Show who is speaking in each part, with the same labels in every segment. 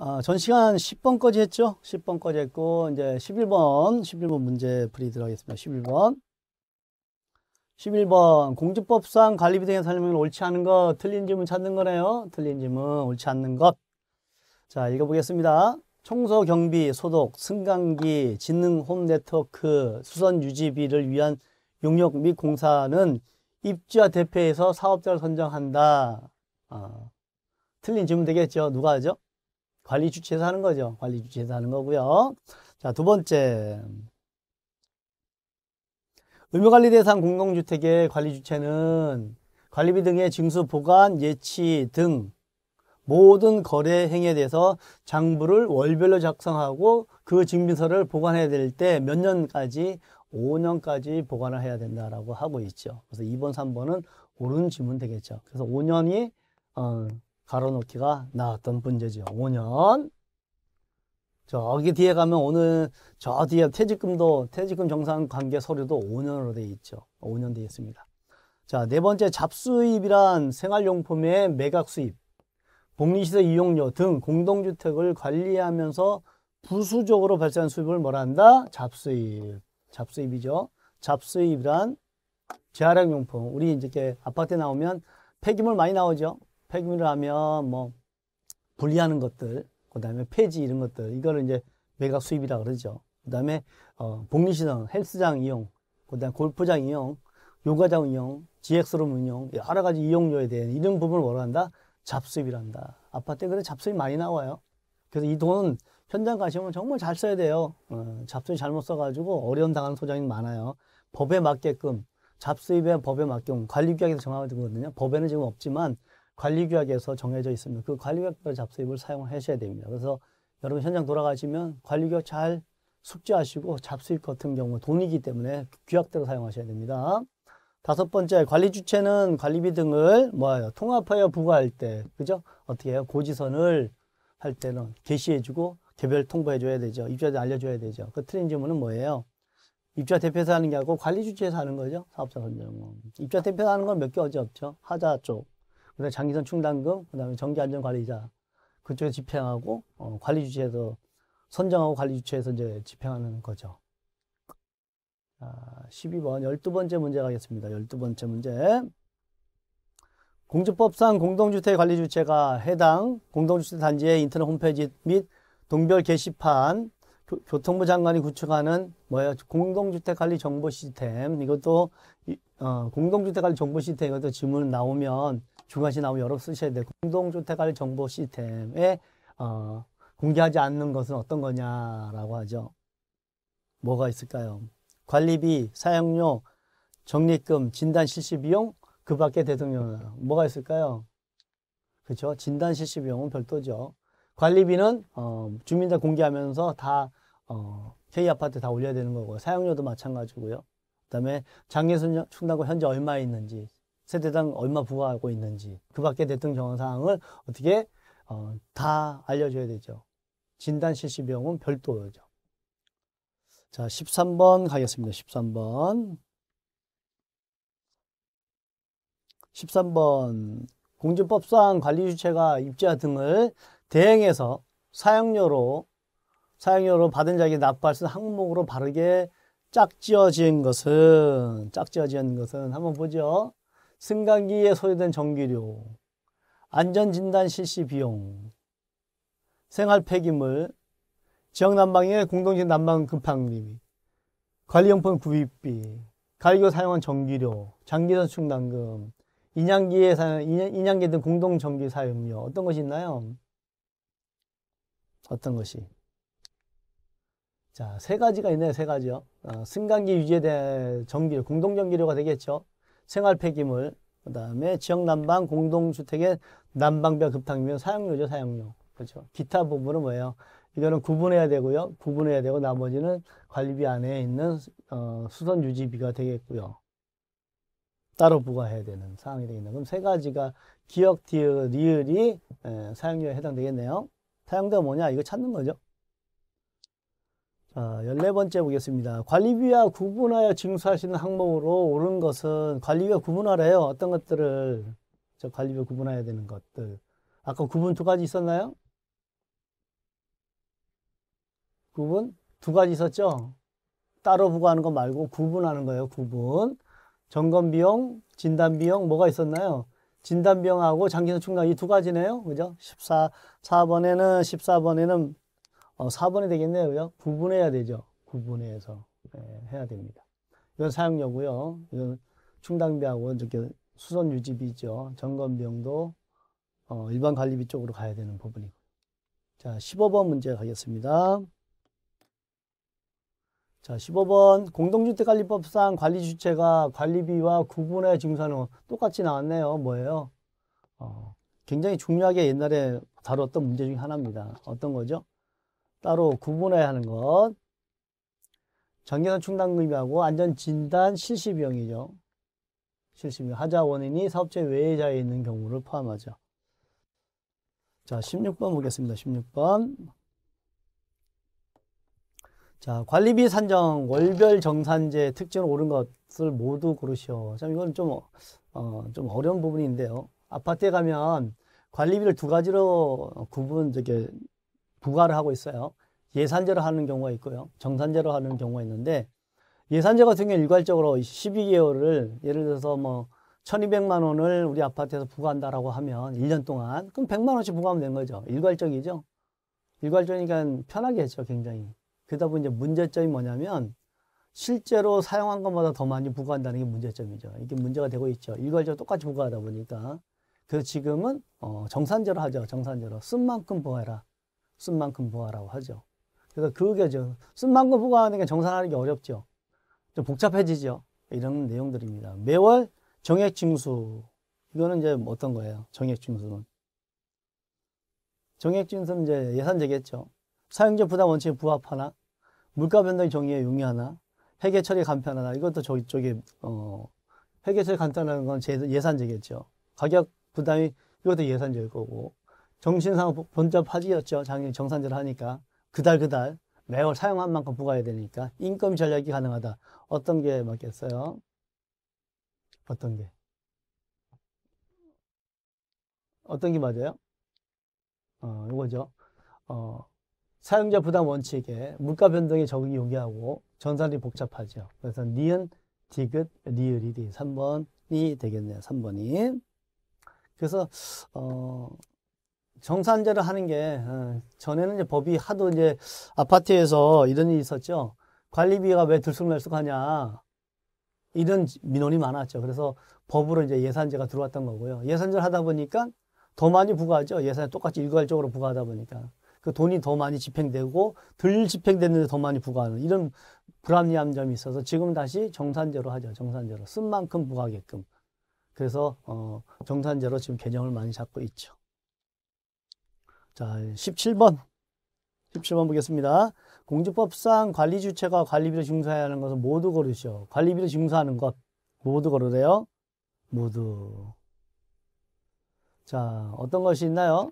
Speaker 1: 어, 전 시간 10번까지 했죠? 10번까지 했고, 이제 11번, 11번 문제 풀이들어 가겠습니다. 11번. 11번. 공주법상 관리비 등의 설명을 옳지 않은 것, 틀린 질문 찾는 거네요. 틀린 질문, 옳지 않는 것. 자, 읽어보겠습니다. 청소 경비, 소독, 승강기, 지능 홈 네트워크, 수선 유지비를 위한 용역 및 공사는 입주자 대표에서 사업자를 선정한다. 아, 틀린 질문 되겠죠? 누가 하죠? 관리 주체에서 하는 거죠. 관리 주체에서 하는 거고요. 자, 두 번째. 의무관리 대상 공동주택의 관리 주체는 관리비 등의 징수, 보관, 예치 등 모든 거래 행위에 대해서 장부를 월별로 작성하고 그 증빙서를 보관해야 될 때 몇 년까지 5년까지 보관을 해야 된다라고 하고 있죠. 그래서 2번, 3번은 옳은 지문 되겠죠. 그래서 5년이 어, 가로놓기가 나왔던 문제죠. 5년. 저기 뒤에 가면 오늘 저 뒤에 퇴직금도 퇴직금 정산 관계 서류도 5년으로 되어 있죠. 5년 되어 있습니다. 자, 네 번째 잡수입이란 생활용품의 매각 수입, 복리시설 이용료 등 공동주택을 관리하면서 부수적으로 발생한 수입을 뭐라 한다? 잡수입. 잡수입이죠. 잡수입이란 재활용용품. 우리 이제 이렇게 아파트에 나오면 폐기물 많이 나오죠. 폐기물을 하면 뭐 분리하는 것들, 그다음에 폐지 이런 것들 이거를 이제 매각 수입이라 그러죠. 그다음에 어, 복리시설, 헬스장 이용, 그다음 골프장 이용, 요가장 이용, GX룸 운용 여러 가지 이용료에 대한 이런 부분을 원한다 잡수입이란다. 아파트에 그래 잡수입 많이 나와요. 그래서 이 돈은 현장 가시면 정말 잘 써야 돼요. 어, 잡수입 잘못 써가지고 어려운 당하는 소장이 많아요. 법에 맞게끔 잡수입에 법에 맞게끔 관리규약에서 정하거든요. 법에는 지금 없지만 관리규약에서 정해져 있습니다. 그 관리규약별 잡수입을 사용을 하셔야 됩니다. 그래서 여러분 현장 돌아가시면 관리규약 잘 숙지하시고 잡수입 같은 경우 돈이기 때문에 규약대로 사용하셔야 됩니다. 다섯 번째 관리 주체는 관리비 등을 뭐예요? 통합하여 부과할 때 그죠? 어떻게 해요? 고지선을 할 때는 게시해주고 개별 통보해줘야 되죠. 입주자들 알려줘야 되죠. 그 틀린 질문은 뭐예요? 입주자 대표에서 하는 게 아니고 관리 주체에서 하는 거죠. 사업자 선정. 입주자 대표에 하는 건 몇 개 어지 없죠. 하자 쪽. 그다음에 장기선 충당금, 그다음에 전기안전관리자 그쪽에 집행하고 어, 관리 주체에서 선정하고 관리 주체에서 이제 집행하는 거죠. 아, 12번 열두 번째 문제 가겠습니다. 열두 번째 문제. 공주법상 공동주택 관리 주체가 해당 공동주택 단지의 인터넷 홈페이지 및 동별 게시판 교, 통부 장관이 구축하는 뭐야 공동주택 관리 정보 시스템 이것도 어, 공동주택 관리 정보 시스템 이것도 질문 나오면 주관시 나오면 여러 쓰셔야 돼요. 공동주택관리 정보 시스템에 어, 공개하지 않는 것은 어떤 거냐라고 하죠. 뭐가 있을까요? 관리비, 사용료, 적립금, 진단 실시 비용, 그 밖에 대등료 뭐가 있을까요? 그렇죠. 진단 실시 비용은 별도죠. 관리비는 어, 주민들 공개하면서 다 어, K 아파트 다 올려야 되는 거고 사용료도 마찬가지고요. 그다음에 장례순 충당금 현재 얼마 있는지 세대당 얼마 부과하고 있는지 그 밖에 대통 정황 사항을 어떻게 어, 다 알려줘야 되죠. 진단 실시 비용은 별도죠. 자, 13번 가겠습니다. 13번. 13번. 공제법상 관리 주체가 입자 등을 대행해서 사용료로 사용료로 받은 자에게 납부할 수 있는 항목으로 바르게 짝지어진 것은 짝지어진 것은 한번 보죠. 승강기에 소요된 전기료, 안전진단 실시 비용, 생활 폐기물, 지역 난방의 공동체 난방 급항비, 관리용품 구입비, 가리교 사용한 전기료, 장기선축 난금, 인양기에 사용, 인양, 인양기 등 공동 전기 사용료 어떤 것이 있나요? 어떤 것이? 자, 세 가지가 있네요, 세 가지요. 어, 승강기 유지에 대한 전기료, 공동 전기료가 되겠죠. 생활 폐기물, 그 다음에 지역 난방, 공동주택의 난방비와 급탕비 사용료죠, 사용료. 그렇죠. 기타 부분은 뭐예요? 이거는 구분해야 되고요. 구분해야 되고 나머지는 관리비 안에 있는 어, 수선 유지비가 되겠고요. 따로 부과해야 되는 사항이 되겠네요. 그럼 세 가지가 기억, 디귿, 리을이 에, 사용료에 해당되겠네요. 사용료가 뭐냐? 이거 찾는 거죠. 1 어, 4 번째 보겠습니다. 관리비와 구분하여 징수하시는 항목으로 오은 것은 관리비와 구분하래요. 어떤 것들을 저 관리비와 구분해야 되는 것들. 아까 구분 두 가지 있었나요? 구분 두 가지 있었죠? 따로 부과하는 거 말고 구분하는 거예요. 구분. 점검 비용, 진단 비용 뭐가 있었나요? 진단 비용하고 장기선 충당 이 두 가지네요. 그죠? 14 4번에는 14번에는 어, 4번이 되겠네요. 그죠? 구분해야 되죠. 구분해서 네, 해야 됩니다. 이건 사용료고요. 이건 충당비하고 이렇게 수선 유지비죠. 점검비용도 어, 일반 관리비 쪽으로 가야 되는 부분이고. 자, 15번 문제 가겠습니다. 자, 15번 공동주택관리법상 관리 주체가 관리비와 구분의 증산은 똑같이 나왔네요. 뭐예요? 어, 굉장히 중요하게 옛날에 다뤘던 문제 중에 하나입니다. 어떤 거죠? 따로 구분해야 하는 것. 전기선 충당금이하고 안전진단 실시비용이죠. 실시비용. 하자 원인이 사업체 외자에 있는 경우를 포함하죠. 자, 16번 보겠습니다. 16번. 자, 관리비 산정, 월별 정산제 특징을 오른 것을 모두 고르시오. 참, 이건 좀, 어, 좀 어려운 부분인데요. 아파트에 가면 관리비를 두 가지로 구분, 이렇게 부과를 하고 있어요. 예산제로 하는 경우가 있고요. 정산제로 하는 경우가 있는데 예산제 같은 경우는 일괄적으로 12개월을 예를 들어서 뭐 1200만 원을 우리 아파트에서 부과한다라고 하면 1년 동안 그럼 100만 원씩 부과하면 된 거죠. 일괄적이죠. 일괄적이니까 편하게 했죠. 굉장히. 그러다 보니 이제 문제점이 뭐냐면 실제로 사용한 것마다 더 많이 부과한다는 게 문제점이죠. 이게 문제가 되고 있죠. 일괄적으로 똑같이 부과하다 보니까. 그래서 지금은 어, 정산제로 하죠. 정산제로. 쓴 만큼 부과해라. 쓴 만큼 부과라고 하죠. 그래서 그러니까 그게 저쓴 만큼 부과하는 게 정산하는 게 어렵죠. 좀 복잡해지죠. 이런 내용들입니다. 매월 정액 징수 이거는 이제 어떤 거예요? 정액 징수는 정액 징수는 이제 예산제겠죠. 사용자 부담 원칙에 부합하나 물가 변동 정의에 용이하나 회계 처리 간편하나 이것도 저기 쪽에 어 회계 처리 간단한 건 예산제겠죠. 가격 부담이 이것도 예산제일 거고 정신상 본접하지였죠. 당연히 정산제를 하니까. 그달 그달 매월 사용한 만큼 부과해야 되니까 인금 전략이 가능하다. 어떤 게 맞겠어요? 어떤 게? 어떤 게 맞아요? 어, 이거죠. 어, 사용자 부담 원칙에 물가 변동의 적응이 요기하고 전산이 복잡하죠. 그래서 니은, 디귿, 리을이 3번이 되겠네요. 3번이. 그래서 어, 정산제를 하는 게 어, 전에는 이제 법이 하도 이제 아파트에서 이런 일이 있었죠. 관리비가 왜 들쑥날쑥하냐 이런 민원이 많았죠. 그래서 법으로 이제 예산제가 들어왔던 거고요. 예산제를 하다 보니까 더 많이 부과하죠. 예산에 똑같이 일괄적으로 부과하다 보니까 그 돈이 더 많이 집행되고 덜 집행됐는데 더 많이 부과하는 이런 불합리한 점이 있어서 지금 다시 정산제로 하죠. 정산제로 쓴 만큼 부과하게끔. 그래서 어, 정산제로 지금 개정을 많이 잡고 있죠. 자, 17번. 17번 보겠습니다. 공직법상 관리 주체가 관리비를 징수해야 하는 것은 모두 거르시오. 관리비를 징수하는 것 모두 거르래요. 모두. 자, 어떤 것이 있나요?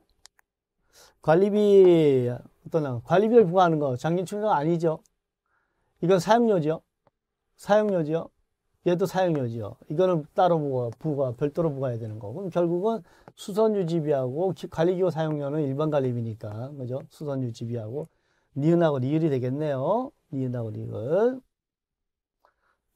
Speaker 1: 관리비 어떤 관리비를 부과하는 거 장기 충전 아니죠. 이건 사용료지요. 사용료지요. 얘도 사용료지요. 이거는 따로 부과, 부과, 별도로 부과해야 되는 거. 그럼 결국은 수선 유지비하고 관리기호 사용료는 일반 관리비니까, 그죠? 수선 유지비하고 니은하고 리을이 되겠네요. 니은하고 리을.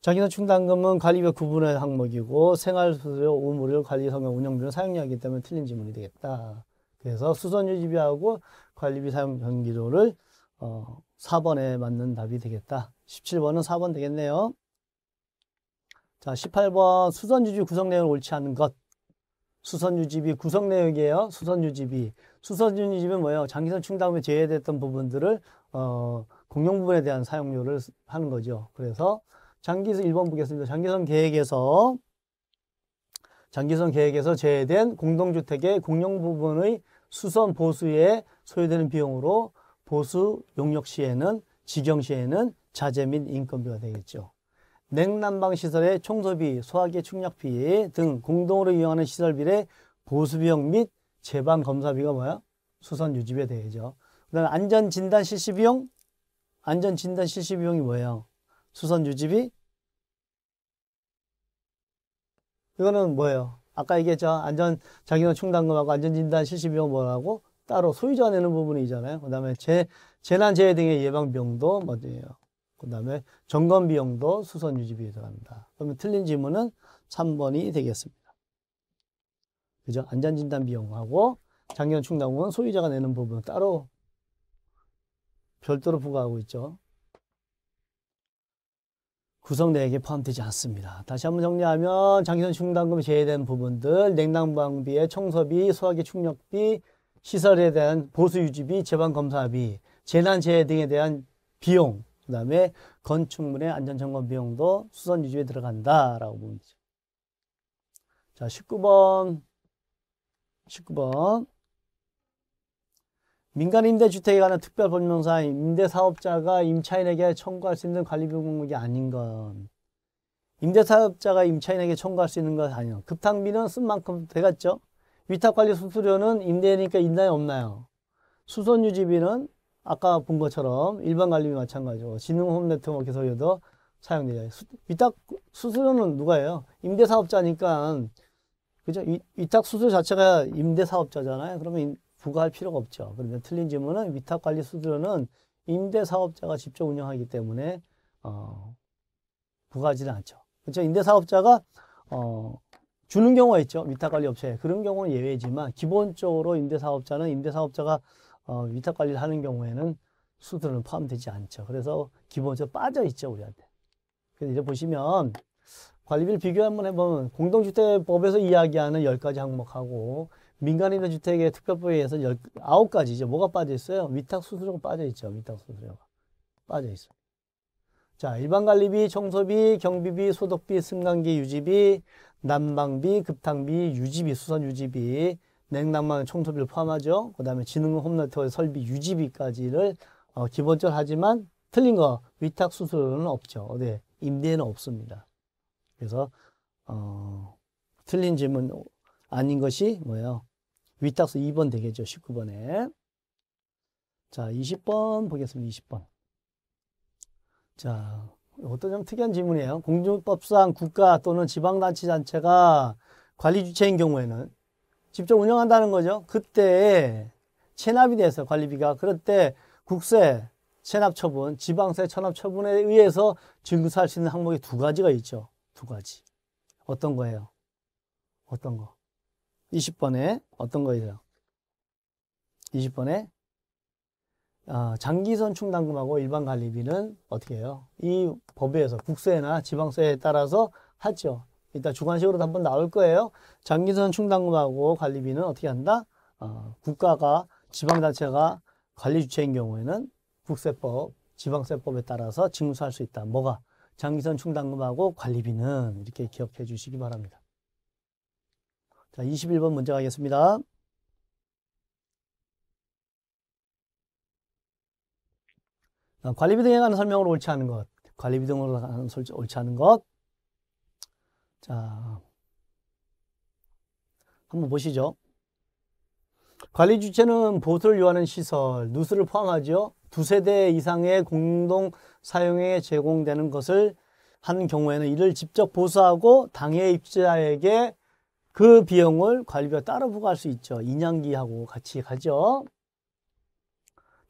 Speaker 1: 자기소 충당금은 관리비 구분의 항목이고 생활수수료, 우물료, 관리성명, 운영비는 사용료이기 때문에 틀린 지문이 되겠다. 그래서 수선 유지비하고 관리비 사용 전기료를 어, 4번에 맞는 답이 되겠다. 17번은 4번 되겠네요. 자, 18번 수선유지 구성 내용 옳지 않은 것. 수선유지비 구성 내역이에요. 수선유지비. 수선유지비는 뭐예요? 장기선 충당금에 제외됐던 부분들을 어, 공용 부분에 대한 사용료를 하는 거죠. 그래서 장기선 1번 보겠습니다. 장기선 계획에서 장기선 계획에서 제외된 공동주택의 공용 부분의 수선 보수에 소요되는 비용으로 보수 용역 시에는 직영 시에는 자재 및 인건비가 되겠죠. 냉난방 시설의 청소비, 소화기 충약비 등 공동으로 이용하는 시설비의 보수비용 및 재방 검사비가 뭐야? 수선 유지비에 대해죠. 그다음 안전 진단 실시 비용, 안전 진단 실시 비용이 뭐예요? 수선 유지비. 이거는 뭐예요? 아까 얘기했죠. 안전 자기는 충당금하고 안전 진단 실시 비용 뭐라고 따로 소유자 내는 부분이잖아요. 그다음에 재 재난 재해 등의 예방 비용도 뭐예요? 그 다음에 점검 비용도 수선 유지비에 들어갑니다. 그러면 틀린 지문은 3번이 되겠습니다. 그죠? 안전진단 비용하고 장기간 충당금은 소유자가 내는 부분 은 따로 별도로 부과하고 있죠. 구성 내역에 포함되지 않습니다. 다시 한번 정리하면 장기선 충당금 제외된 부분들 냉난방비의 청소비, 소화기 충격비, 시설에 대한 보수 유지비, 재방 검사비, 재난 재해 등에 대한 비용 그 다음에 건축물의 안전점검 비용도 수선 유지에 들어간다라고 보면 되죠. 자, 19번. 19번. 민간 임대주택에 관한 특별법령상 임대사업자가 임차인에게 청구할 수 있는 관리비용 목이 아닌 건 임대사업자가 임차인에게 청구할 수 있는 것 아니요. 급탕비는 쓴 만큼 되겠죠. 위탁관리 수수료는 임대니까 인단이 없나요? 수선유지비는 아까 본 것처럼 일반 관리비 마찬가지고 지능홈 네트워크에서도 사용되죠. 위탁 수수료는 누가 해요? 임대사업자니까 그죠? 위, 탁 수수료 자체가 임대사업자잖아요. 그러면 부과할 필요가 없죠. 그러면 틀린 질문은 위탁 관리 수수료는 임대사업자가 직접 운영하기 때문에 어, 부과하지는 않죠. 그렇죠? 임대사업자가 어, 주는 경우가 있죠. 위탁관리업체 그런 경우는 예외지만 기본적으로 임대사업자는 임대사업자가 어, 위탁 관리를 하는 경우에는 수수료는 포함되지 않죠. 그래서 기본적으로 빠져 있죠, 우리한테. 그래서 이제 보시면 관리비를 비교 한번 해보면 공동주택법에서 이야기하는 1 0가지 항목하고 민간인의 주택의 특별법에 의해서 9가지죠. 뭐가 빠져 있어요? 위탁 수수료가 빠져 있죠. 위탁 수수료가 빠져 있어요. 자, 일반 관리비, 청소비, 경비비, 소독비, 승강기 유지비, 난방비, 급탕비, 유지비, 수선 유지비, 냉난방 청소비를 포함하죠. 그 다음에 지능형 홈네트워크 설비 유지비까지를 어, 기본적으로 하지만 틀린 거 위탁 수수료는 없죠. 네, 임대는 없습니다. 그래서 어, 틀린 질문 아닌 것이 뭐예요? 위탁수 2번 되겠죠. 19번에. 자, 20번 보겠습니다. 20번. 자, 이것도 좀 특이한 질문이에요. 공중법상 국가 또는 지방단체단체가 관리 주체인 경우에는 직접 운영한다는 거죠. 그때 체납이 돼서 관리비가 그럴 때 국세, 체납 처분, 지방세 체납 처분에 의해서 증거할 수 있는 항목이 두 가지가 있죠. 두 가지. 어떤 거예요? 어떤 거? 20번에 어떤 거예요? 20번에 아, 장기선 충당금하고 일반 관리비는 어떻게 해요? 이 법에서 국세나 지방세에 따라서 하죠. 일단 주관식으로도 한번 나올 거예요. 장기선 충당금하고 관리비는 어떻게 한다? 어, 국가가 지방자체가 관리 주체인 경우에는 국세법, 지방세법에 따라서 징수할 수 있다. 뭐가? 장기선 충당금하고 관리비는 이렇게 기억해 주시기 바랍니다. 자, 21번 문제 가겠습니다. 어, 관리비 등에 관한 설명으로 옳지 않은 것, 관리비 등으로 옳지 않은 것, 자, 한번 보시죠. 관리 주체는 보수를 요하는 시설, 누수를 포함하죠. 두세 대 이상의 공동 사용에 제공되는 것을 한 경우에는 이를 직접 보수하고 당해 입주자에게 그 비용을 관리비와 따로 부과할 수 있죠. 인양기하고 같이 가죠.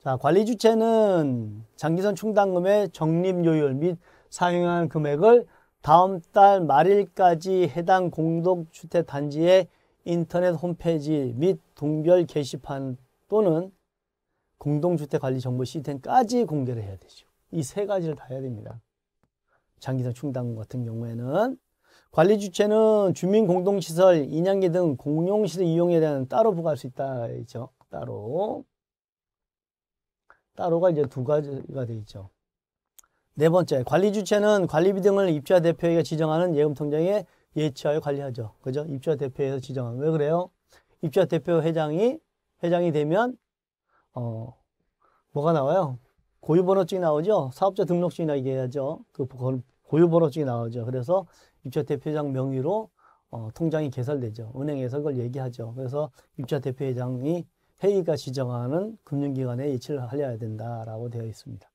Speaker 1: 자, 관리 주체는 장기선 충당금의 적립 요율 및 사용한 금액을 다음 달 말일까지 해당 공동주택단지의 인터넷 홈페이지 및 동별 게시판 또는 공동주택관리정보 시스템까지 공개를 해야 되죠. 이 세 가지를 다 해야 됩니다. 장기적 충당 금 같은 경우에는 관리 주체는 주민 공동시설, 인양기 등 공용시설 이용에 대한 따로 부과할 수 있다 있죠. 따로 따로가 이제 두 가지가 되어 있죠. 네 번째, 관리 주체는 관리비 등을 입주자 대표회가 의 지정하는 예금 통장에 예치하여 관리하죠. 그죠? 입주자 대표회에서 지정한. 왜 그래요? 입주자 대표 회장이 회장이 되면 어 뭐가 나와요? 고유번호증이 나오죠. 사업자 등록증이나 이게 해야죠. 그 고유번호증이 나오죠. 그래서 입주자 대표회장 명의로 어, 통장이 개설되죠. 은행에서 그걸 얘기하죠. 그래서 입주자 대표회장이 회의가 지정하는 금융기관에 예치를 하려야 된다라고 되어 있습니다.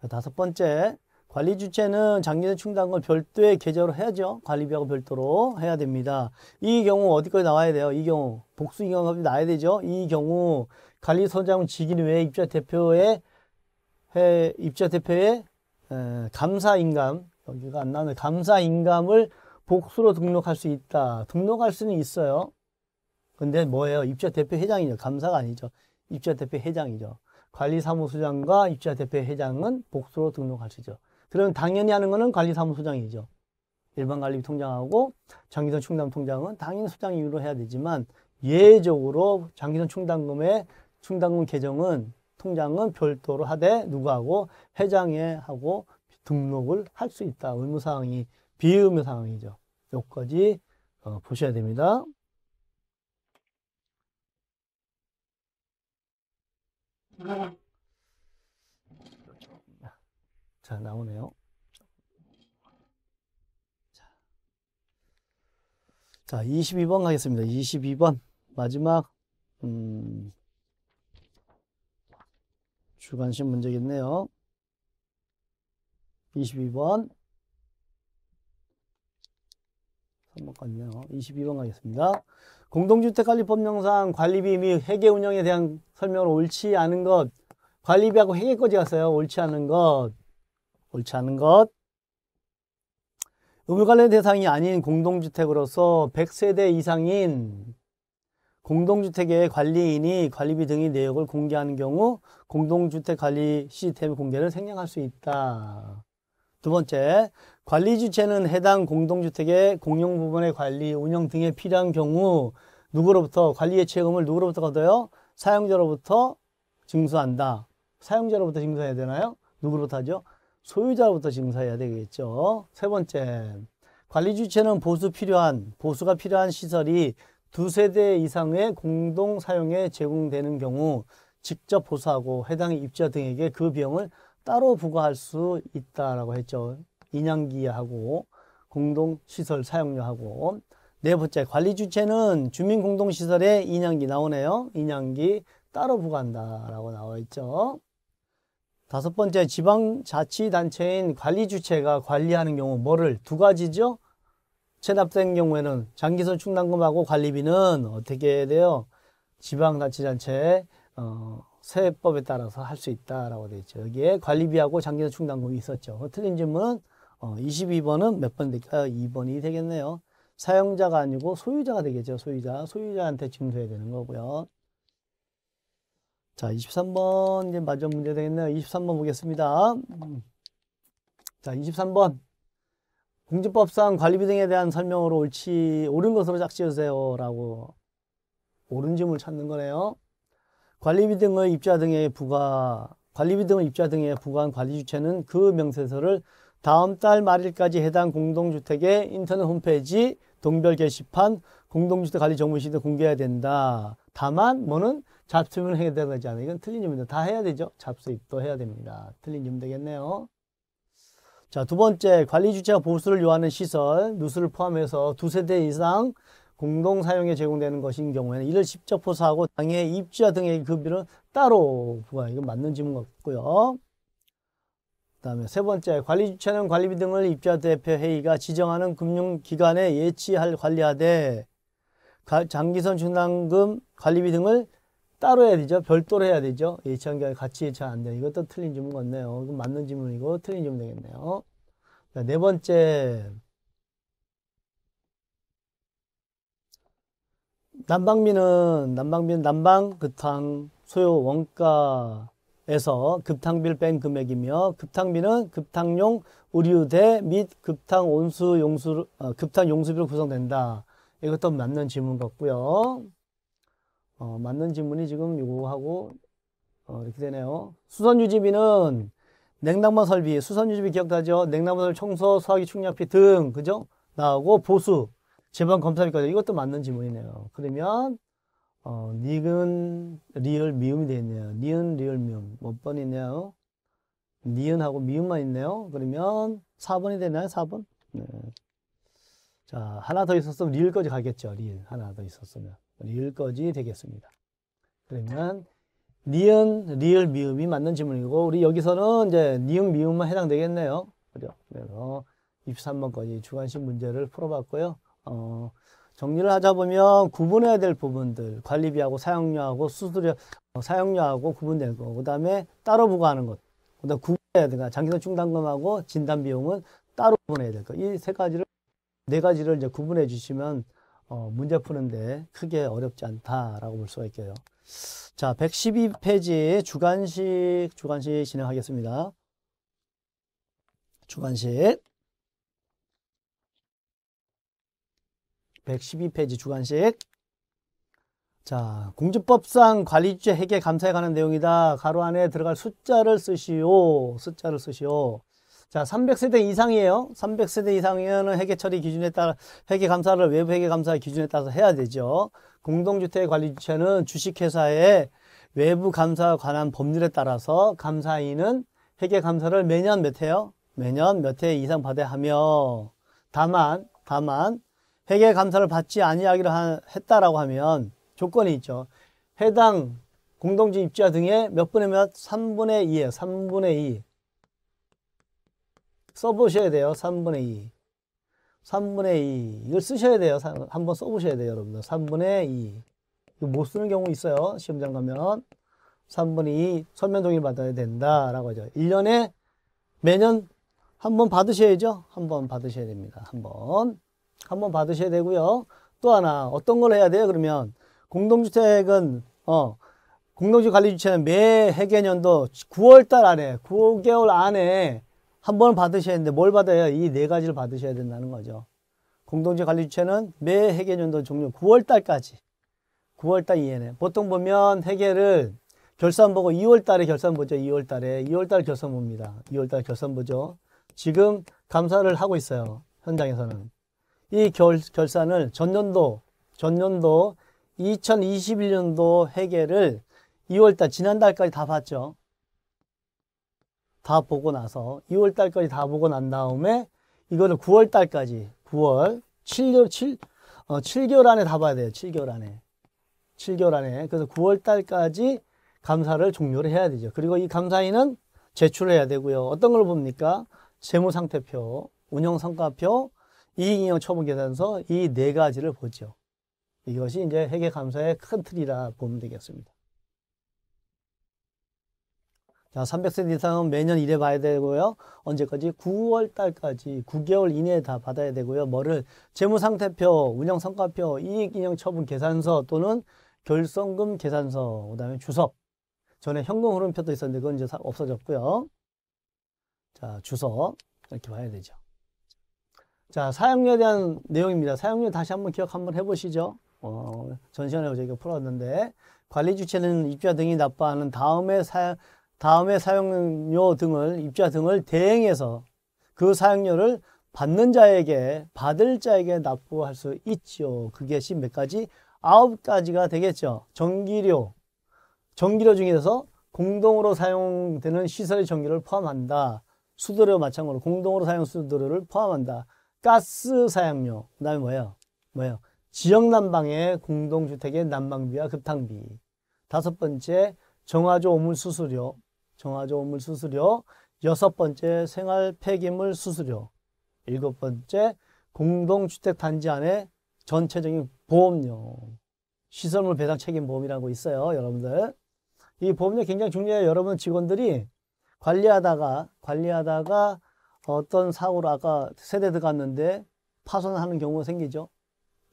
Speaker 1: 그 다섯 번째, 관리 주체는 작년에 충당금을 별도의 계좌로 해야죠. 관리비하고 별도로 해야 됩니다. 이 경우 어디까지 나와야 돼요? 이 경우 복수인간합이 나야 와 되죠. 이 경우 관리소장 직인 외에 입자 대표의 해, 입자 대표의 감사 인감 여기가 안 나오네. 감사 인감을 복수로 등록할 수 있다. 등록할 수는 있어요. 근데 뭐예요? 입자 대표 회장이죠. 감사가 아니죠. 입자 대표 회장이죠. 관리사무소장과 입주자 대표 회장은 복수로 등록하시죠. 그러면 당연히 하는 거는 관리사무소장이죠. 일반 관리비 통장하고 장기선 충당 통장은 당연히 소장 이유로 해야 되지만 예외적으로 장기선 충당금의 충당금 계정은 통장은 별도로 하되 누구하고 회장에 하고 등록을 할 수 있다. 의무사항이 비의무사항이죠. 여기까지 어, 보셔야 됩니다. 자, 나오네요. 자, 자 22번 가겠습니다. 22번. 마지막, 음, 주관식 문제겠네요. 22번. 3번 같네요. 22번 가겠습니다. 공동주택관리법령상 관리비 및 회계 운영에 대한 설명을 옳지 않은 것 관리비하고 회계까지 갔어요. 옳지 않은 것 옳지 않은 것 의무 관련 대상이 아닌 공동주택으로서 100세대 이상인 공동주택의 관리인이 관리비 등의 내역을 공개하는 경우 공동주택 관리 시스템 공개를 생략할 수 있다. 두 번째, 관리 주체는 해당 공동주택의 공용 부분의 관리, 운영 등에 필요한 경우 누구로부터 관리의 책임을 누구로부터 걷어요? 사용자로부터 징수한다. 사용자로부터 징수해야 되나요? 누구로부터 하죠? 소유자로부터 징수해야 되겠죠. 세 번째, 관리 주체는 보수 필요한, 보수가 필요한 시설이 두 세대 이상의 공동 사용에 제공되는 경우 직접 보수하고 해당 입주자 등에게 그 비용을 따로 부과할 수 있다라고 했죠. 인양기하고 공동시설 사용료하고 네 번째 관리 주체는 주민공동시설의 인양기 나오네요. 인양기 따로 부과한다라고 나와 있죠. 다섯 번째 지방자치단체인 관리 주체가 관리하는 경우 뭐를 두 가지죠. 체납된 경우에는 장기선 충당금하고 관리비는 어떻게 해야 돼요? 지방자치단체 어, 세법에 따라서 할 수 있다라고 되어 있죠. 여기에 관리비하고 장기선 충당금이 있었죠. 틀린 질문은 어, 22번은 몇 번 될까요? 2번이 아, 되겠네요. 사용자가 아니고 소유자가 되겠죠. 소유자. 소유자한테 징수해야 되는 거고요. 자, 23번 이제 마지막 문제 되겠네요. 23번 보겠습니다. 음. 자, 23번. 공직법상 관리비 등에 대한 설명으로 옳지, 옳은 것으로 짝지으세요. 라고 옳은 점을 찾는 거네요. 관리비 등의 입자 등의 부과, 관리비 등의 입자 등의 부과한 관리 주체는 그 명세서를 다음 달 말일까지 해당 공동주택의 인터넷 홈페이지 동별 게시판 공동주택 관리 정보시에 공개해야 된다. 다만 뭐는 잡수면 해야 되지 않아. 요 이건 틀린 점입니다. 다 해야 되죠. 잡수입도 해야 됩니다. 틀린 점 되겠네요. 자, 두 번째 관리 주체가 보수를 요하는 시설, 누수를 포함해서 두세 대 이상 공동 사용에 제공되는 것인 경우에는 이를 직접 포사하고 당해 입주자 등의 급여는 따로 부과. 이건 맞는 질문 같고요. 다음에 세 번째 관리주체는 관리비 등을 입자대표회의가 지정하는 금융기관에 예치할 관리하되 장기선 충당금 관리비 등을 따로 해야 되죠. 별도로 해야 되죠. 예치한 게 같이 예치하면 안 돼요. 이것도 틀린 질문 같네요. 이건 맞는 질문이고 틀린 질문 되겠네요. 네 번째 난방비는 난방비는 난방 그탕, 소요, 원가 에서 급탕비를 뺀 금액이며 급탕비는 급탕용 의류대 및 급탕 온수 용수 어, 급탕 용수비로 구성된다. 이것도 맞는 질문 같고요. 어, 맞는 질문이 지금 요거하고 어, 이렇게 되네요. 수선 유지비는 냉난방 설비, 수선 유지비 기억나죠? 냉난방 설비 청소, 소화기 충약비 등 그죠? 나오고 보수, 재방 검사비까지 이것도 맞는 질문이네요. 그러면 어, 니은 리을 미음이 되어 있네요. 니은 리을 미음. 몇번 있네요? 니은하고 미음만 있네요. 그러면 4번이 되나요? 4번? 네. 자, 하나 더 있었으면 리을까지 가겠죠. 리을. 하나 더 있었으면. 리을까지 되겠습니다. 그러면 니은, 리을, 미음이 맞는 지문이고 우리 여기서는 이제 니은, 미음만 해당되겠네요. 그죠? 그래서 23번까지 주관식 문제를 풀어봤고요. 어, 정리를 하자 보면 구분해야 될 부분들 관리비하고 사용료하고 수수료 어, 사용료하고 구분될 거고 그다음에 따로 부과하는 것 그다음 구분해야 되니까 그러니까 장기선 충당금하고 진단 비용은 따로 구분해야 될 거. 이 세 가지를 네 가지를 이제 구분해 주시면 어, 문제 푸는데 크게 어렵지 않다라고 볼 수가 있고요. 자, 112페이지 주간식 주간식 진행하겠습니다. 주간식 112페이지 주관식자 공주법상 관리주체 해계 감사에 관한 내용이다 가로 안에 들어갈 숫자를 쓰시오 숫자를 쓰시오 자 300세대 이상이에요 300세대 이상이면 해계 처리 기준에 따라 해계 감사를 외부 해계 감사 기준에 따라서 해야 되죠 공동주택 관리주체는 주식회사의 외부 감사에 관한 법률에 따라서 감사인은 회계 감사를 매년 몇 회요? 매년 몇 회 이상 받아야 하며 다만 다만 회계 감사를 받지 아니하기로 했다라고 하면 조건이 있죠. 해당 공동주 입주자 등의 몇 분의 몇? 3분의 2에요. 3분의 2. 써보셔야 돼요. 3분의 2. 3분의 2. 이걸 쓰셔야 돼요. 한번 써보셔야 돼요. 여러분들. 3분의 2. 이거 못 쓰는 경우 있어요. 시험장 가면. 3분의 2 서면 동의를 받아야 된다라고 하죠. 1년에 매년 한번 받으셔야죠. 한번 받으셔야 됩니다. 한 번. 한번 받으셔야 되고요. 또 하나 어떤 걸 해야 돼요? 그러면 공동주택은 어 공동주택 관리 주체는 매 해계년도 9월달 안에 9개월 안에 한 번 받으셔야 되는데 뭘 받아요? 이 네 가지를 받으셔야 된다는 거죠. 공동주택 관리 주체는 매 해계년도 종료 9월달까지 9월달 이내 보통 보면 해계를 결산 보고 2월달에 결산 보죠. 2월달에 2월달 결산 봅니다. 2월달 결산 보죠. 지금 감사를 하고 있어요. 현장에서는. 이 결, 결산을 전년도 전년도 2021년도 회계를 2월달 지난달까지 다 봤죠. 다 보고 나서 2월달까지 다 보고 난 다음에 이거는 9월달까지 9월 7개월 7 어, 7개월 안에 다 봐야 돼요. 7개월 안에 7개월 안에 그래서 9월달까지 감사를 종료를 해야 되죠. 그리고 이 감사인은 제출해야 을 되고요. 어떤 걸 봅니까? 재무상태표, 운영성과표, 이익인용처분계산서이네 가지를 보죠. 이것이 이제 회계감사의 큰 틀이라 보면 되겠습니다. 자, 300세 이상은 매년 일해 봐야 되고요. 언제까지? 9월 달까지 9개월 이내에 다 받아야 되고요. 뭐를 재무상태표, 운영성과표, 이익인형 처분 계산서 또는 결손금 계산서, 그다음에 주석. 전에 현금 흐름표도 있었는데 그건 이제 없어졌고요. 자, 주석 이렇게 봐야 되죠. 자, 사용료에 대한 내용입니다. 사용료 다시 한번 기억 한번 해보시죠. 어, 전 시간에 저희가 풀었는데 관리 주체는 입주자 등이 납부하는 다음에 사용 다음에 사용료 등을 입주자 등을 대행해서 그 사용료를 받는 자에게 받을 자에게 납부할 수있죠 그게 몇 가지 아홉 가지가 되겠죠. 전기료 전기료 중에서 공동으로 사용되는 시설의 전기를 포함한다. 수도료 마찬가지로 공동으로 사용 수도료를 포함한다. 가스 사용료그 다음에 뭐예요? 뭐예요? 지역 난방의 공동주택의 난방비와 급탕비. 다섯 번째, 정화조 오물 수수료. 정화조 오물 수수료. 여섯 번째, 생활 폐기물 수수료. 일곱 번째, 공동주택 단지 안에 전체적인 보험료. 시설물 배상 책임 보험이라고 있어요, 여러분들. 이 보험료 굉장히 중요해요. 여러분 직원들이 관리하다가, 관리하다가 어떤 사고로 아까 세대 들어갔는데 파손하는 경우가 생기죠.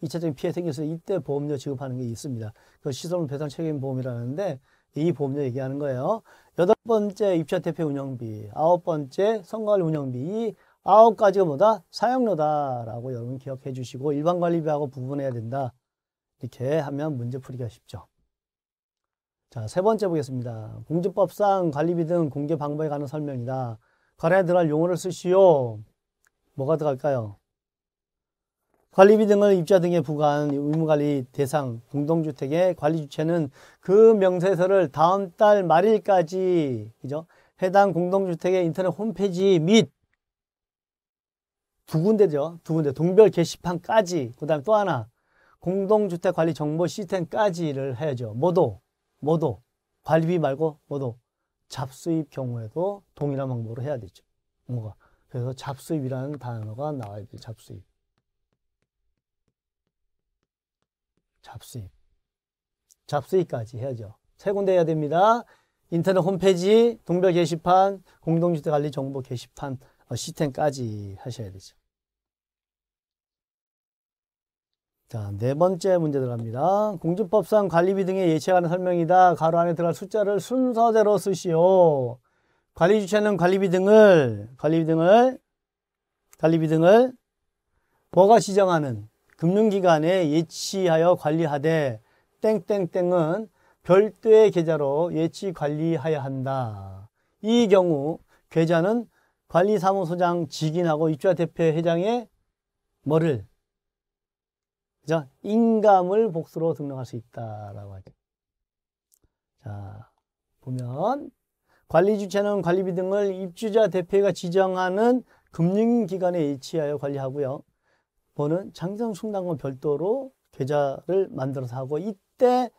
Speaker 1: 2차적인 피해 생겼을 때 이때 보험료 지급하는 게 있습니다. 그 시설 물 배상 책임 보험이라는데 이 보험료 얘기하는 거예요. 여덟 번째 입찰 대표 운영비, 아홉 번째 선거관 운영비, 이 아홉 가지가 뭐다? 사용료다라고 여러분 기억해 주시고 일반 관리비하고 부분해야 된다. 이렇게 하면 문제 풀이가 쉽죠. 자, 세 번째 보겠습니다. 공주법상 관리비 등 공개 방법에 관한 설명이다. 갈아야 들어갈 용어를 쓰시오. 뭐가 들어갈까요? 관리비 등을 입자 등에 부과한 의무관리 대상 공동주택의 관리 주체는 그 명세서를 다음 달 말일까지 그죠? 해당 공동주택의 인터넷 홈페이지 및 두 군데죠. 두 군데 동별 게시판까지 그 다음에 또 하나 공동주택 관리 정보 시스템까지를 해야죠. 모두 모두 관리비 말고 모두 잡수입 경우에도 동일한 방법으로 해야 되죠. 뭐가. 그래서 잡수입이라는 단어가 나와야 돼요. 잡수입. 잡수입. 잡수입까지 해야죠. 세 군데 해야 됩니다. 인터넷 홈페이지, 동별 게시판, 공동주택관리 정보 게시판 어, 시스템까지 하셔야 되죠. 자, 네 번째 문제 들어갑니다. 공주법상 관리비 등의 예치하는 설명이다. 가로 안에 들어갈 숫자를 순서대로 쓰시오. 관리 주체는 관리비 등을, 관리비 등을, 관리비 등을 뭐가 지정하는 금융기관에 예치하여 관리하되 땡땡땡은 별도의 계좌로 예치 관리하여야 한다. 이 경우 계좌는 관리사무소장 직인하고 입주자 대표 회장의 뭐를 그죠? 인감을 복수로 등록할 수 있다라고 하죠. 자, 보면 관리 주체는 관리비 등을 입주자 대표가 지정하는 금융기관에 일치하여 관리하고요. 보는 장성충당은 별도로 계좌를 만들어서 하고 이때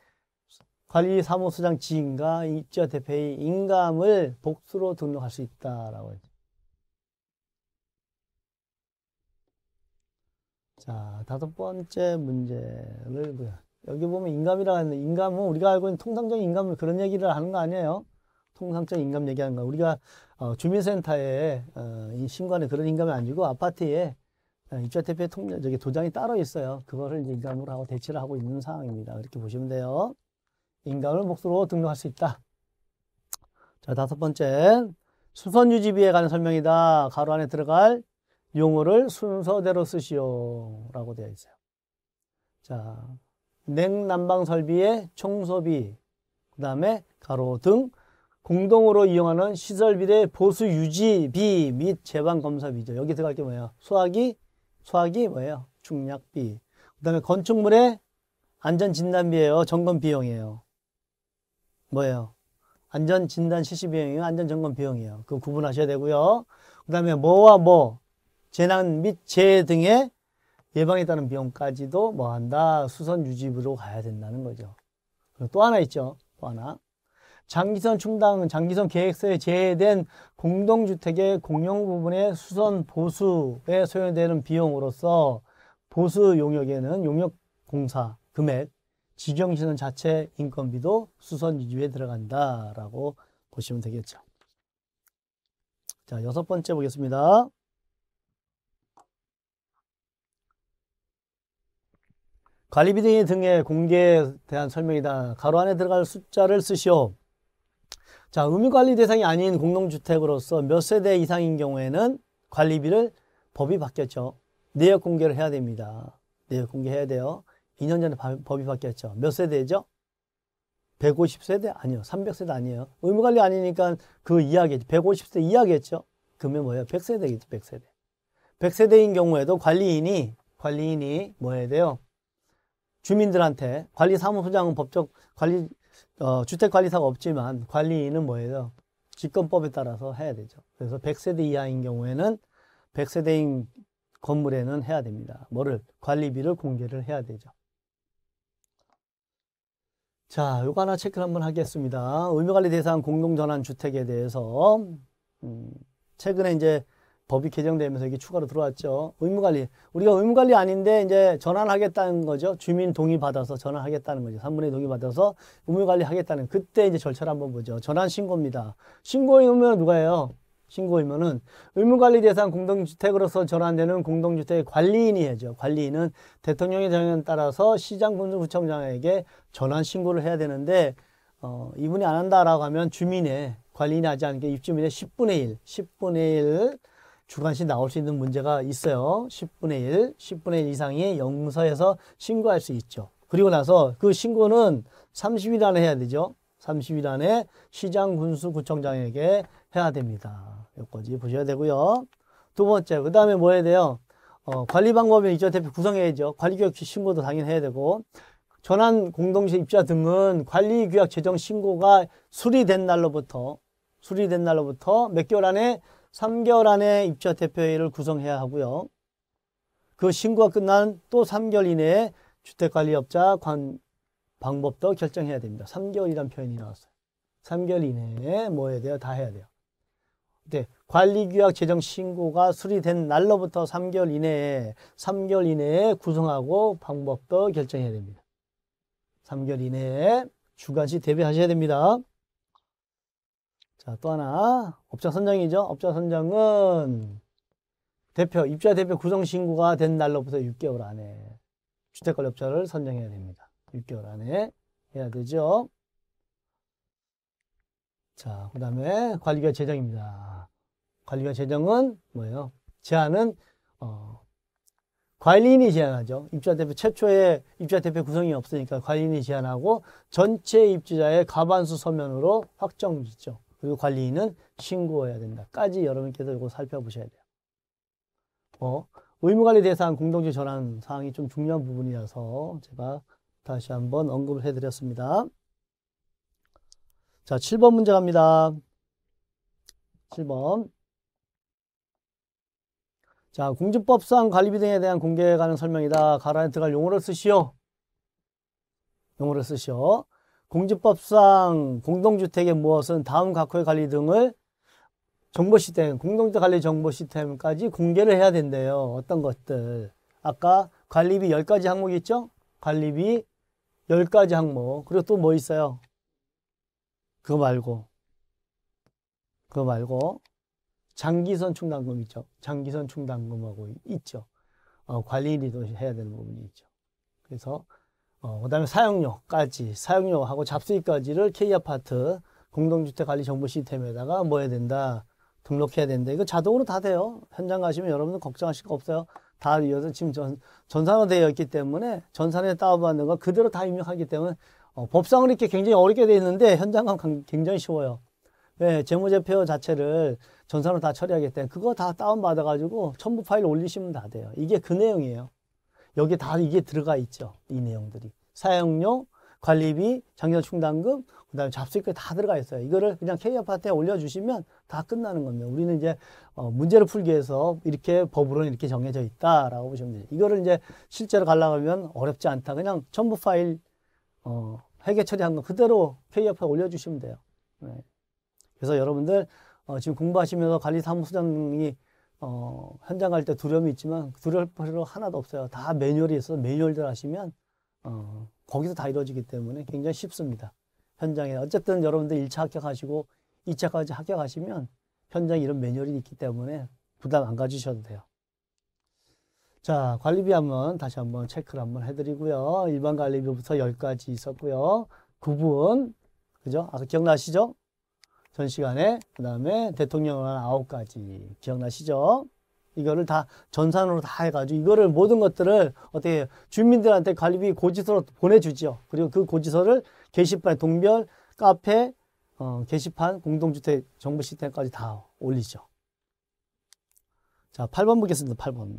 Speaker 1: 관리사무소장 지인과 입주자 대표의 인감을 복수로 등록할 수 있다라고 했죠. 자, 다섯 번째 문제를 보자. 여기 보면 인감이라고 하는데 인감은 뭐 우리가 알고 있는 통상적인 인감을 그런 얘기를 하는 거 아니에요? 통상적인 인감 얘기하는 거. 우리가 어, 주민센터에 어, 신관에 그런 인감이 아니고 아파트에 입주자대표의 어, 통, 저기 도장이 따로 있어요. 그거를 인감으로 하고 대체를 하고 있는 상황입니다. 이렇게 보시면 돼요. 인감을 목수로 등록할 수 있다. 자, 다섯 번째. 수선유지비에 관한 설명이다. 가로 안에 들어갈 용어를 순서대로 쓰시오 라고 되어 있어요. 자, 냉난방 설비의 총소비, 그 다음에 가로 등 공동으로 이용하는 시설비의 보수 유지비 및 재방 검사비죠. 여기 들어갈 게 뭐예요? 수화기, 수화기 뭐예요? 중량비. 그 다음에 건축물의 안전 진단비예요. 점검 비용이에요. 뭐예요? 안전 진단 실시 비용이에요. 안전 점검 비용이에요. 그 구분하셔야 되고요. 그 다음에 뭐와 뭐 재난 및 재해 등의 예방에 따른 비용까지도 뭐한다 수선 유지부로 가야 된다는 거죠. 그리고 또 하나 있죠. 또 하나 장기선 충당은 장기선 계획서에 제외된 공동주택의 공용 부분의 수선 보수에 소요되는 비용으로서 보수 용역에는 용역 공사 금액 지정시는 자체 인건비도 수선 유지에 들어간다라고 보시면 되겠죠. 자, 여섯 번째 보겠습니다. 관리비등이 등의 공개에 대한 설명이다. 가로 안에 들어갈 숫자를 쓰시오. 자, 의무관리 대상이 아닌 공동주택으로서 몇 세대 이상인 경우에는 관리비를 법이 바뀌었죠. 내역 공개를 해야 됩니다. 내역 공개해야 돼요. 2년 전에 바, 법이 바뀌었죠. 몇 세대죠? 150세대? 아니요. 300세대 아니에요. 의무관리 아니니까 그 이하겠죠. 150세 대 이하겠죠. 그러면 뭐예요? 100세대겠죠. 100세대. 100세대인 경우에도 관리인이 관리인이 뭐 해야 돼요? 주민들한테 관리사무소장은 법적 관리 어, 주택관리사가 없지만 관리인은 뭐예요? 집권법에 따라서 해야 되죠. 그래서 100세대 이하인 경우에는 100세대인 건물에는 해야 됩니다. 뭐를? 관리비를 공개를 해야 되죠. 자, 요거 하나 체크를 한번 하겠습니다. 의무관리 대상 공동전환 주택에 대해서 음, 최근에 이제 법이 개정되면서 이게 추가로 들어왔죠. 의무관리. 우리가 의무관리 아닌데 이제 전환하겠다는 거죠. 주민 동의 받아서 전환하겠다는 거죠. 3분의 동의 받아서 의무관리 하겠다는 그때 이제 절차를 한번 보죠. 전환 신고입니다. 신고의 의무는 누가 해요? 신고의무는 의무관리 대상 공동주택으로서 전환되는 공동주택의 관리인이 해죠. 관리인은 대통령의 정에 따라서 시장 군수구청장에게 전환 신고를 해야 되는데 어, 이분이 안 한다라고 하면 주민의 관리인이 하지 않게 입주민의 10분의 1, 10분의 1 주관시 나올 수 있는 문제가 있어요. 10분의 1, 10분의 1 이상이 영서에서 신고할 수 있죠. 그리고 나서 그 신고는 30일 안에 해야 되죠. 30일 안에 시장 군수 구청장에게 해야 됩니다. 여기까지 보셔야 되고요. 두 번째, 그 다음에 뭐 해야 돼요? 어, 관리 방법은 이전 대표 구성해야죠. 관리규약 신고도 당연히 해야 되고 전환 공동체 입자 등은 관리규약 제정 신고가 수리된 날로부터 수리된 날로부터 몇 개월 안에 3개월 안에 입주자 대표회의를 구성해야 하고요. 그 신고가 끝난 또 3개월 이내에 주택관리업자 관, 방법도 결정해야 됩니다. 3개월이란 표현이 나왔어요. 3개월 이내에 뭐 해야 돼요? 다 해야 돼요. 네, 관리규약 제정 신고가 수리된 날로부터 3개월 이내에 3개월 이내에 구성하고 방법도 결정해야 됩니다. 3개월 이내에 주간씩 대비하셔야 됩니다. 자, 또 하나 업자 선정이죠. 업자 선정은 대표, 입주자 대표 구성 신고가 된 날로부터 6개월 안에 주택관리업자를 선정해야 됩니다. 6개월 안에 해야 되죠. 자, 그 다음에 관리가 재정입니다. 관리가 재정은 뭐예요? 제한은 어, 관리인이 제한하죠. 입주자 대표 최초의 입주자 대표 구성이 없으니까 관리인이 제한하고 전체 입주자의 가반수 서면으로 확정짓죠. 그리고 관리인은 신고해야 된다까지 여러분께서 이거 살펴보셔야 돼요. 어, 의무관리 대상 공동체 전환 사항이 좀 중요한 부분이라서 제가 다시 한번 언급을 해드렸습니다. 자, 7번 문제 갑니다. 7번. 자, 공주법상 관리비 등에 대한 공개 가능 설명이다. 가라에 들갈 용어를 쓰시오. 용어를 쓰시오. 공주법상 공동주택의 무엇은 다음 각호의 관리 등을 정보 시스템, 공동주택 관리 정보 시스템까지 공개를 해야 된대요. 어떤 것들. 아까 관리비 10가지 항목 있죠? 관리비 10가지 항목. 그리고 또 뭐 있어요? 그거 말고. 그거 말고. 장기선 충당금 있죠. 장기선 충당금하고 있죠. 어, 관리비도 해야 되는 부분이 있죠. 그래서 어, 그 다음에 사용료까지, 사용료하고 잡수익까지를 K아파트 공동주택관리정보 시스템에다가 뭐 해야 된다, 등록해야 된다. 이거 자동으로 다 돼요. 현장 가시면 여러분들 걱정하실 거 없어요. 다 이어서 지금 전, 전산화되어 있기 때문에 전산에 다운받는 거 그대로 다 입력하기 때문에 어, 법상으로 이렇게 굉장히 어렵게 돼 있는데 현장감 굉장히 쉬워요. 네, 재무제표 자체를 전산으로 다 처리하기 때문에 그거 다 다운받아가지고 첨부 파일 올리시면 다 돼요. 이게 그 내용이에요. 여기 다 이게 들어가 있죠. 이 내용들이. 사용료, 관리비, 작년 충당금, 그 다음에 잡수익까지 다 들어가 있어요. 이거를 그냥 K아파트에 올려주시면 다 끝나는 겁니다. 우리는 이제 어, 문제를 풀기 위해서 이렇게 법으로는 이렇게 정해져 있다라고 보시면 돼요. 이거를 이제 실제로 갈라가면 어렵지 않다. 그냥 첨부 파일 어, 회계 처리한 거 그대로 K아파트에 올려주시면 돼요. 네. 그래서 여러분들 어, 지금 공부하시면서 관리사무소장이 어, 현장 갈 때 두려움이 있지만 두려울 필요 하나도 없어요. 다 매뉴얼이 있어서 매뉴얼들 하시면 어, 거기서 다 이루어지기 때문에 굉장히 쉽습니다. 현장에 어쨌든 여러분들 1차 합격하시고 2차까지 합격하시면 현장에 이런 매뉴얼이 있기 때문에 부담 안 가지셔도 돼요. 자, 관리비 한번 다시 한번 체크를 한번 해드리고요. 일반 관리비부터 10가지 있었고요. 구분, 그죠? 아, 기억나시죠? 전 시간에 그 다음에 대통령은한 아홉 가지 기억나시죠? 이거를 다 전산으로 다 해가지고 이거를 모든 것들을 어떻게 주민들한테 관리비 고지서로 보내주죠. 그리고 그 고지서를 게시판에 동별, 카페, 어, 게시판, 공동주택, 정부 시스템까지 다 올리죠. 자, 8번 보겠습니다. 8번.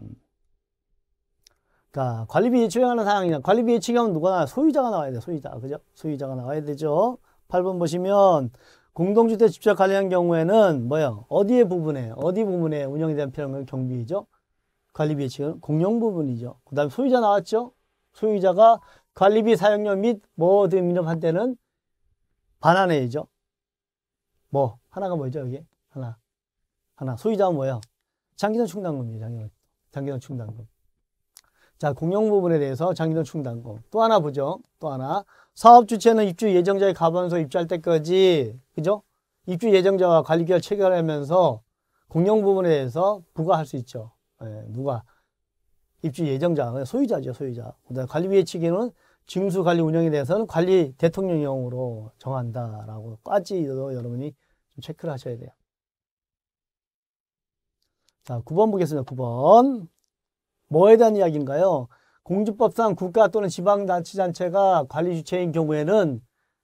Speaker 1: 그러니까 관리비 예측하는 사항이냐. 관리비 예측하면 누가 나 소유자가 나와야 돼. 소유자. 그죠? 소유자가 나와야 되죠. 8번 보시면 공동주택 집착 관리한 경우에는 뭐요? 어디에 부분에 어디 부분에 운영에 대한 필요한 경비이죠. 관리비 예측은 공용 부분이죠. 그다음 에 소유자 나왔죠. 소유자가 관리비 사용료 및 모든 뭐 민업한 때는 반환해야죠. 뭐 하나가 뭐죠 이게 하나 하나 소유자는 뭐야? 장기전 충당금이죠. 장기전 장기전 충당금. 자 공용 부분에 대해서 장기전 충당금 또 하나 보죠. 또 하나 사업 주체는 입주 예정자의 가반서 입주할 때까지 그죠? 입주 예정자와 관리계약 체결하면서 공용 부분에 대해서 부과할 수 있죠. 예, 누가 입주 예정자, 소유자죠, 소유자. 그다음 관리위의 측에는 징수 관리 운영에 대해서는 관리 대통령령으로 정한다라고까지도 여러분이 좀 체크를 하셔야 돼요. 자, 9번 보겠습니다. 9번. 뭐에 대한 이야기인가요? 공주법상 국가 또는 지방자치단체가 관리 주체인 경우에는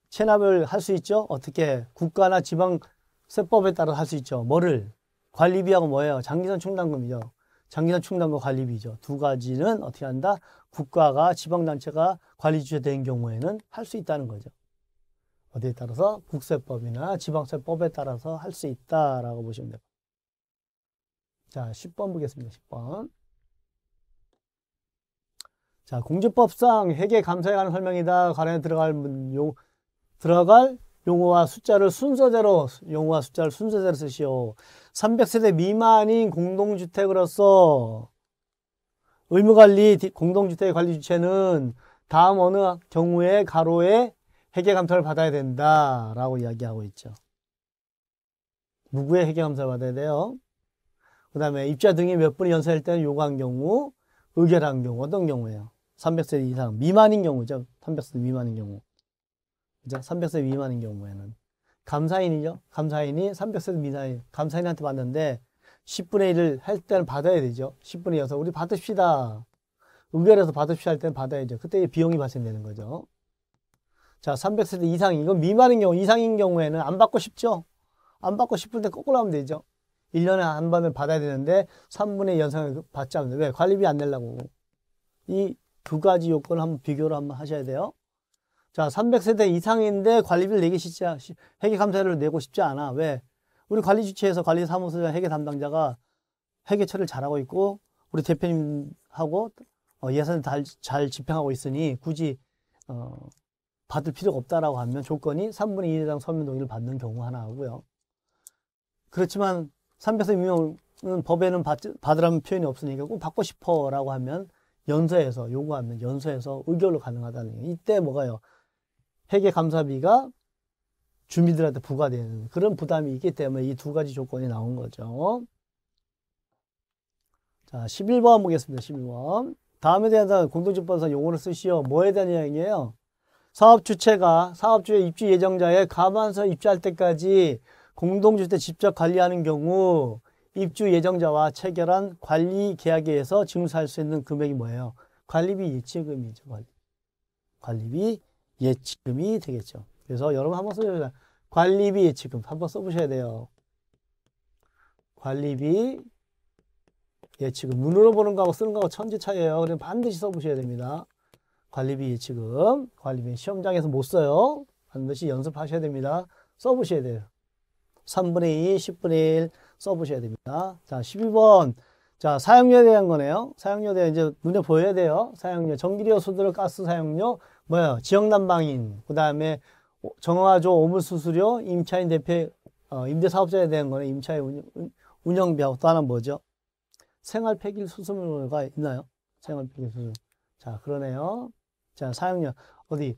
Speaker 1: 체납을 할 수 있죠. 어떻게 국가나 지방 세법에 따라 할 수 있죠. 뭐를 관리비하고 뭐예요? 장기선 충당금이죠. 장기선 충당금 관리비죠. 두 가지는 어떻게 한다? 국가가 지방단체가 관리 주체된 경우에는 할 수 있다는 거죠. 어디에 따라서 국세법이나 지방세법에 따라서 할 수 있다라고 보시면 됩니다. 자, 10번 보겠습니다. 10번. 자, 공주법상 회계 감사에 관한 설명이다. 관련에 들어갈 용, 들어갈 용어와 숫자를 순서대로 용어와 숫자를 순서대로 쓰시오. 300세대 미만인 공동주택으로서 의무관리 공동주택 관리 주체는 다음 어느 경우에 가로에 회계 감사를 받아야 된다라고 이야기하고 있죠. 누구의 회계 감사를 받아야 돼요. 그 다음에 입자 등이 몇 분이 연쇄할 때는 요구한 경우, 의결한 경우 어떤 경우예요? 300세 이상 미만인 경우죠. 300세 미만인 경우. 그죠? 300세 미만인 경우에는. 감사인이죠. 감사인이 300세 미만인, 감사인한테 받는데 10분의 1을 할 때는 받아야 되죠. 10분의 6, 우리 받읍시다. 의결해서 받읍시다 할 때는 받아야죠. 그때 비용이 발생되는 거죠. 자, 300세 이상, 이건 미만인 경우, 이상인 경우에는 안 받고 싶죠? 안 받고 싶을 때 거꾸로 하면 되죠. 1년에 한 번을 받아야 되는데 3분의 연상을 받지 않는데 왜? 관리비 안 내려고. 이두 가지 요건을 한번 비교를 한번 하셔야 돼요. 자, 300세대 이상인데 관리비를 내기 쉽지, 회계 감사를 내고 싶지 않아. 왜? 우리 관리 주체에서 관리 사무소장 회계 담당자가 회계 처리를 잘하고 있고 우리 대표님하고 어, 예산을 잘, 잘 집행하고 있으니 굳이 어, 받을 필요가 없다라고 하면 조건이 3분의 2에 해 서면 동의를 받는 경우 하나 하고요. 그렇지만 300세 유명은 법에는 받, 받으라는 표현이 없으니까 꼭 받고 싶어라고 하면 연서에서 요구하면 연서에서 의결로 가능하다는 거예요. 이때 뭐가요? 회계 감사비가 주민들한테 부과되는 그런 부담이 있기 때문에 이 두 가지 조건이 나온 거죠. 자, 11번 보겠습니다. 11번. 다음에 대한 공동집권사 용어를 쓰시오. 뭐에 대한 이야기예요? 사업 주체가 사업주의 입주 예정자의 가만서 입주할 때까지 공동주택 직접 관리하는 경우 입주 예정자와 체결한 관리 계약에 의해서 증사할 수 있는 금액이 뭐예요? 관리비 예치금이죠. 관리. 비 예치금이 되겠죠. 그래서 여러분 한번 써보세요. 관리비 예치금 한번 써보셔야 돼요. 관리비 예치금 문으로 보는 거하고 쓰는 거하고 천지 차이예요. 그럼 반드시 써보셔야 됩니다. 관리비 예치금 관리비 시험장에서 못 써요. 반드시 연습하셔야 됩니다. 써보셔야 돼요. 3분의 2, 10분의 1 써보셔야 됩니다. 자, 12번. 자, 사용료에 대한 거네요. 사용료에 대한 이제 눈에 보여야 돼요. 사용료. 전기료, 수도 가스 사용료, 뭐야, 지역난방인, 그 다음에 정화조, 오물수수료, 임차인 대표, 어, 임대사업자에 대한 거는 임차인 운영, 운영비하고 또 하나 뭐죠? 생활 폐길 수수료가 있나요? 생활 폐길 수수료. 자, 그러네요. 자, 사용료. 어디?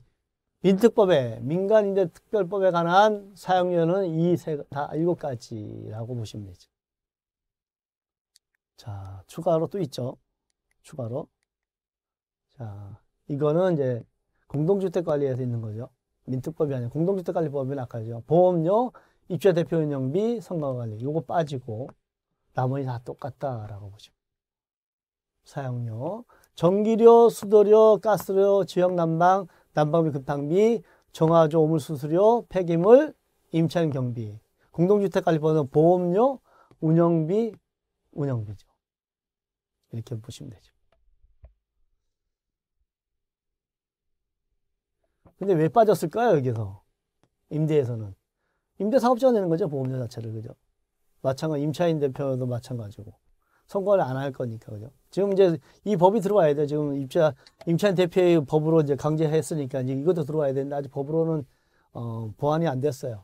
Speaker 1: 민특법에 민간인대 특별법에 관한 사용료는 이세다 일곱 가지라고 보시면 되죠. 자 추가로 또 있죠. 추가로 자 이거는 이제 공동주택관리에서 있는 거죠. 민특법이 아니라 공동주택관리법은 아까죠. 보험료, 입주 대표 운영비, 선거관리 요거 빠지고 나머지 다 똑같다라고 보시 사용료, 전기료, 수도료, 가스료, 지역 난방 난방비, 급탕비, 정화조, 오물수수료, 폐기물, 임차인 경비, 공동주택관리법은 보험료, 운영비, 운영비죠. 이렇게 보시면 되죠. 근데 왜 빠졌을까요, 여기서? 임대에서는. 임대 사업자가 되는 거죠, 보험료 자체를. 그죠? 마찬가지, 임차인 대표도 마찬가지고. 선거를 안 할 거니까 그죠. 지금 이제 이 법이 들어와야 돼. 지금 입자 임찬 대표의 법으로 이제 강제했으니까 이제 이것도 들어와야 되는데 아직 법으로는 어, 보완이 안 됐어요.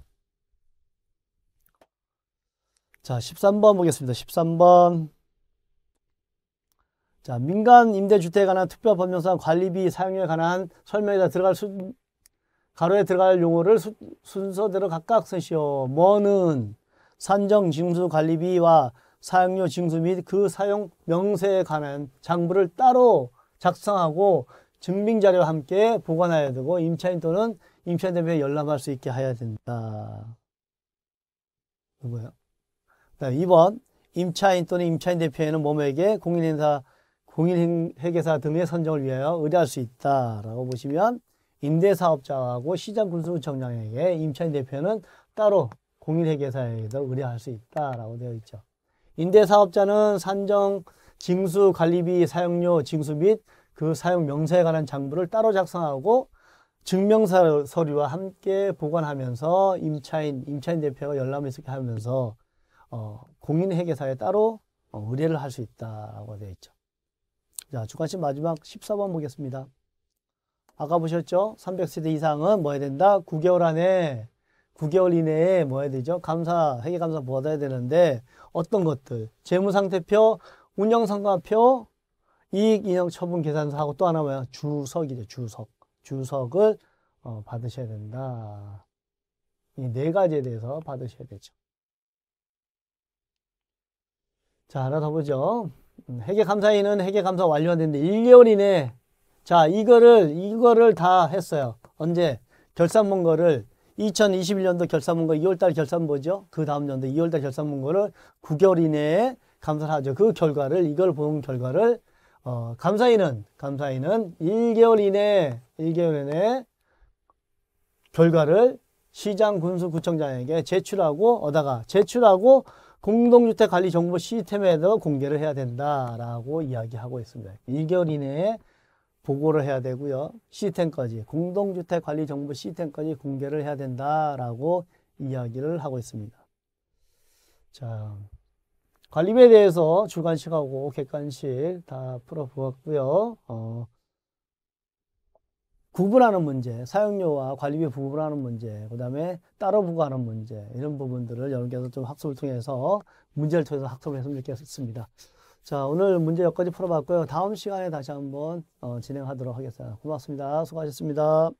Speaker 1: 자, 13번 보겠습니다. 13번. 자, 민간 임대주택에 관한 특별법령상 관리비 사용료에 관한 설명에다 들어갈 순, 가로에 들어갈 용어를 수, 순서대로 각각 쓰시오. 뭐는 산정 징수 관리비와 사용료 징수 및 그 사용 명세에 관한 장부를 따로 작성하고 증빙자료와 함께 보관하여야 되고 임차인 또는 임차인 대표에 열람할 수 있게 해야 된다. 뭐야? 2번 임차인 또는 임차인 대표에는 몸에게 공인행사 공인회계사 등의 선정을 위하여 의뢰할 수 있다라고 보시면 임대사업자하고 시장군수청장에게 임차인 대표는 따로 공인회계사에서 의뢰할 수 있다라고 되어 있죠. 임대사업자는 산정 징수 관리비 사용료 징수 및 그 사용 명세에 관한 장부를 따로 작성하고 증명서 서류와 함께 보관하면서 임차인 임차인 대표가 열람을 게 하면서 어, 공인회계사에 따로 어, 의뢰를 할 수 있다라고 되어 있죠. 자, 주관식 마지막 14번 보겠습니다. 아까 보셨죠? 300세대 이상은 뭐 해야 된다? 9개월 안에 9개월 이내에 뭐 해야 되죠? 감사, 회계감사 뭐 받아야 되는데 어떤 것들? 재무상태표, 운영성과표, 이익인형 처분 계산서하고 또 하나 뭐야? 주석이죠. 주석. 주석을 어, 받으셔야 된다. 이 네 가지에 대해서 받으셔야 되죠. 자, 하나 더 보죠. 음, 회계감사인은 회계감사 완료가 됐는데 1개월 이내 에 자, 이거를, 이거를 다 했어요. 언제? 결산본 거를 2021년도 결산문과 2월달 결산보죠. 그 다음 년도 2월달 결산문고를 9개월 이내에 감사를 하죠. 그 결과를 이걸 본 결과를 어, 감사인은 감사인은 1개월 이내 1개월 이내 결과를 시장 군수 구청장에게 제출하고 얻다가 제출하고 공동주택 관리 정보 시스템에도 공개를 해야 된다라고 이야기하고 있습니다. 1개월 이내에 보고를 해야 되고요. 시스템까지 공동주택관리정보 시스템까지 공개를 해야 된다라고 이야기를 하고 있습니다. 자, 관리에 대해서 주관식하고 객관식 다 풀어보았고요. 어, 구분하는 문제, 사용료와 관리비 부분하는 문제, 그 다음에 따로 부과하는 문제 이런 부분들을 여러분께서 좀 학습을 통해서 문제를 통해서 학습을 했으면 좋겠습니다. 자, 오늘 문제 몇 가지 풀어봤고요. 다음 시간에 다시 한번 어, 진행하도록 하겠습니다. 고맙습니다. 수고하셨습니다.